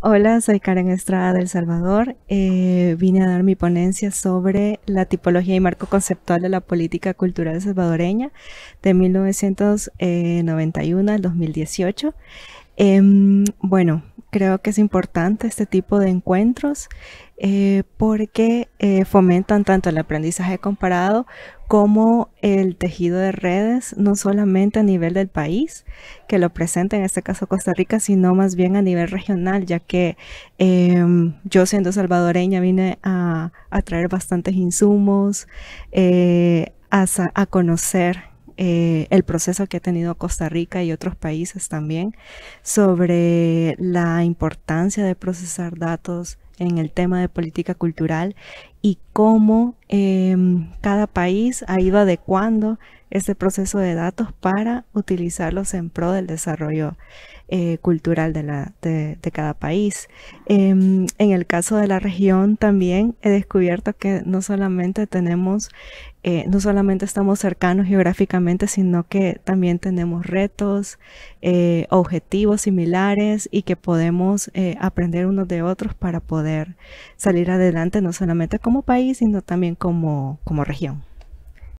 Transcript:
Hola, soy Karen Estrada del Salvador. Eh, vine a dar mi ponencia sobre la tipología y marco conceptual de la política cultural salvadoreña de 1991 eh, al 2018. Em, bueno, creo que es importante este tipo de encuentros eh, porque eh, fomentan tanto el aprendizaje comparado como el tejido de redes, no solamente a nivel del país, que lo presenta en este caso Costa Rica, sino más bien a nivel regional, ya que em, yo siendo salvadoreña vine a, traer bastantes insumos, eh, a conocer eh, el proceso que ha tenido Costa Rica y otros países también sobre la importancia de procesar datos en el tema de política cultural y cómo em, cada país ha ido adecuando este proceso de datos para utilizarlos en pro del desarrollo eh, cultural de, la, de, cada país. Em, en el caso de la región también he descubierto que no solamente tenemos, eh, no solamente estamos cercanos geográficamente, sino que también tenemos retos, eh, objetivos similares y que podemos aprender unos de otros para poder salir adelante, no solamente como país, sino también como, como región.